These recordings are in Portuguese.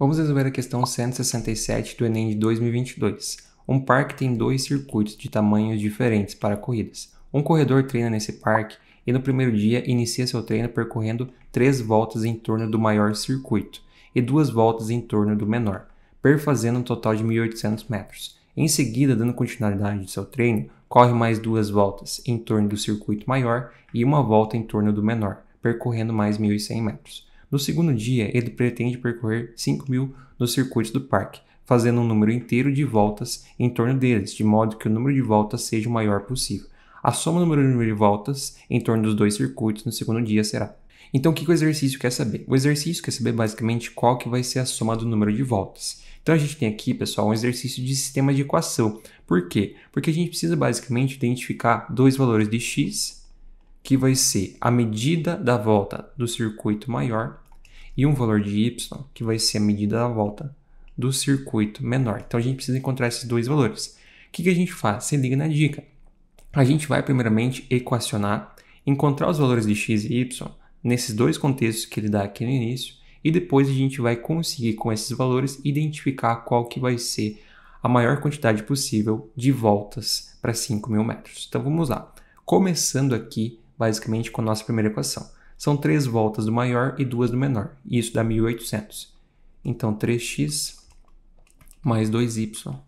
Vamos resolver a questão 167 do Enem de 2022. Um parque tem dois circuitos de tamanhos diferentes para corridas. Um corredor treina nesse parque e no primeiro dia inicia seu treino percorrendo três voltas em torno do maior circuito e duas voltas em torno do menor, perfazendo um total de 1.800 metros. Em seguida, dando continuidade ao seu treino, corre mais duas voltas em torno do circuito maior e uma volta em torno do menor, percorrendo mais 1.100 metros. No segundo dia, ele pretende percorrer 5 mil nos circuitos do parque, fazendo um número inteiro de voltas em torno deles, de modo que o número de voltas seja o maior possível. A soma do número de voltas em torno dos dois circuitos no segundo dia será. Então, o que o exercício quer saber? O exercício quer saber basicamente qual que vai ser a soma do número de voltas. Então, a gente tem aqui, pessoal, um exercício de sistema de equação. Por quê? Porque a gente precisa basicamente identificar dois valores de x que vai ser a medida da volta do circuito maior e um valor de y, que vai ser a medida da volta do circuito menor. Então, a gente precisa encontrar esses dois valores. O que, que a gente faz? Se liga na dica. A gente vai, primeiramente, equacionar, encontrar os valores de x e y nesses dois contextos que ele dá aqui no início, e depois a gente vai conseguir, com esses valores, identificar qual que vai ser a maior quantidade possível de voltas para 5.000 mil metros. Então, vamos lá. Começando aqui basicamente com a nossa primeira equação. São três voltas do maior e duas do menor, e isso dá 1800. Então, 3x mais 2y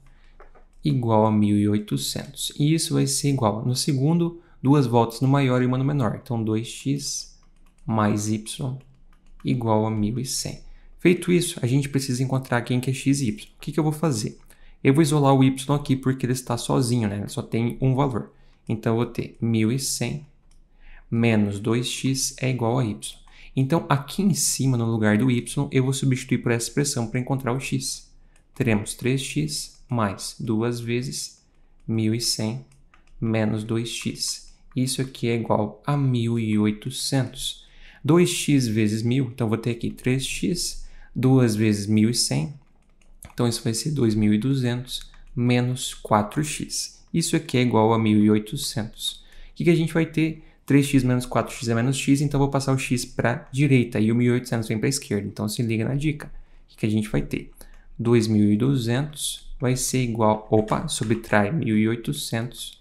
igual a 1800. E isso vai ser igual, no segundo, duas voltas no maior e uma no menor. Então, 2x mais y igual a 1100. Feito isso, a gente precisa encontrar quem que é x e y. O que, que eu vou fazer? Eu vou isolar o y aqui porque ele está sozinho, né? Ele só tem um valor. Então, eu vou ter 1100 menos 2x é igual a y. Então, aqui em cima, no lugar do y, eu vou substituir por essa expressão para encontrar o x. Teremos 3x mais 2 vezes 1.100 menos 2x. Isso aqui é igual a 1.800. 2x vezes 1.000, então vou ter aqui 3x, 2 vezes 1.100, então isso vai ser 2.200 menos 4x. Isso aqui é igual a 1.800. O que, que a gente vai ter? 3x menos 4x é menos x, então vou passar o x para direita e o 1.800 vem para esquerda. Então se liga na dica. O que a gente vai ter? 2.200 vai ser igual... Opa, subtrai 1.800.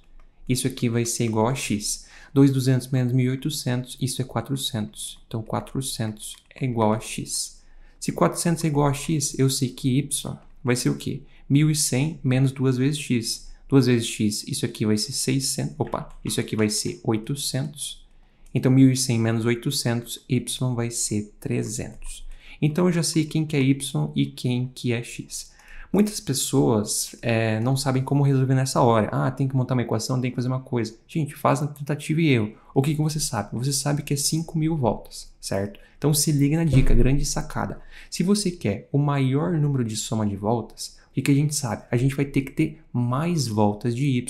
Isso aqui vai ser igual a x. 2.200 menos 1.800, isso é 400. Então 400 é igual a x. Se 400 é igual a x, eu sei que y vai ser o quê? 1.100 menos 2 vezes x. 2 vezes x, isso aqui vai ser 600, opa, isso aqui vai ser 800. Então, 1.100 menos 800, y vai ser 300. Então, eu já sei quem que é y e quem que é x. Muitas pessoas é, não sabem como resolver nessa hora. Ah, tem que montar uma equação, tem que fazer uma coisa. Gente, faz a tentativa e erro. O que, que você sabe? Você sabe que é 5 mil voltas, certo? Então, se liga na dica, grande sacada. Se você quer o maior número de soma de voltas, o que, que a gente sabe? A gente vai ter que ter mais voltas de y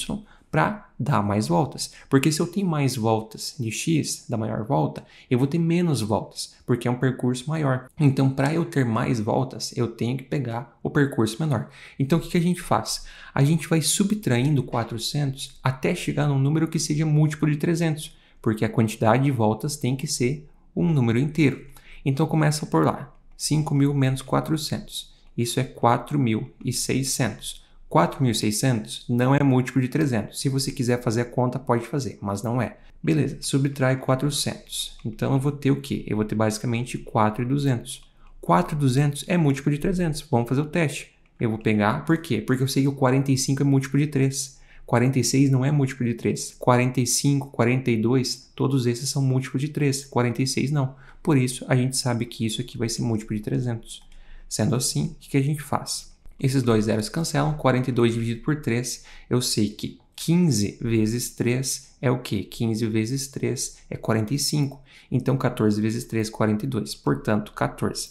para dar mais voltas. Porque se eu tenho mais voltas de x, da maior volta, eu vou ter menos voltas, porque é um percurso maior. Então, para eu ter mais voltas, eu tenho que pegar o percurso menor. Então, o que, que a gente faz? A gente vai subtraindo 400 até chegar num número que seja múltiplo de 300, porque a quantidade de voltas tem que ser um número inteiro. Então, começa por lá, 5.000 menos 400. Isso é 4.600. 4.600 não é múltiplo de 300. Se você quiser fazer a conta, pode fazer, mas não é. Beleza, subtrai 400. Então eu vou ter o quê? Eu vou ter basicamente 4,200. 4,200 é múltiplo de 300. Vamos fazer o teste. Eu vou pegar, por quê? Porque eu sei que o 45 é múltiplo de 3. 46 não é múltiplo de 3. 45, 42, todos esses são múltiplos de 3. 46 não. Por isso, a gente sabe que isso aqui vai ser múltiplo de 300. Sendo assim, o que a gente faz? Esses dois zeros cancelam, 42 dividido por 3, eu sei que 15 vezes 3 é o quê? 15 vezes 3 é 45. Então, 14 vezes 3, é 42. Portanto, 14.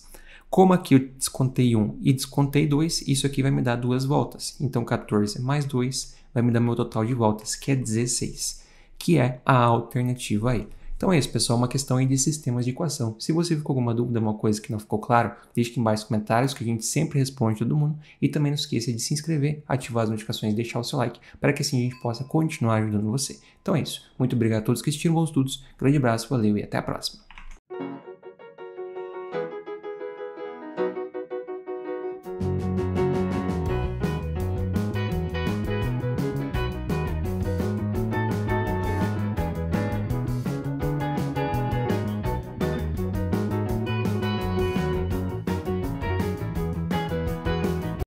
Como aqui eu descontei 1 e descontei 2, isso aqui vai me dar duas voltas. Então, 14 mais 2 vai me dar meu total de voltas, que é 16, que é a alternativa aí. Então é isso, pessoal, uma questão aí de sistemas de equação. Se você ficou com alguma dúvida, alguma coisa que não ficou claro, deixe aqui embaixo nos comentários que a gente sempre responde todo mundo. E também não esqueça de se inscrever, ativar as notificações e deixar o seu like para que assim a gente possa continuar ajudando você. Então é isso. Muito obrigado a todos que assistiram bons estudos. Grande abraço, valeu e até a próxima.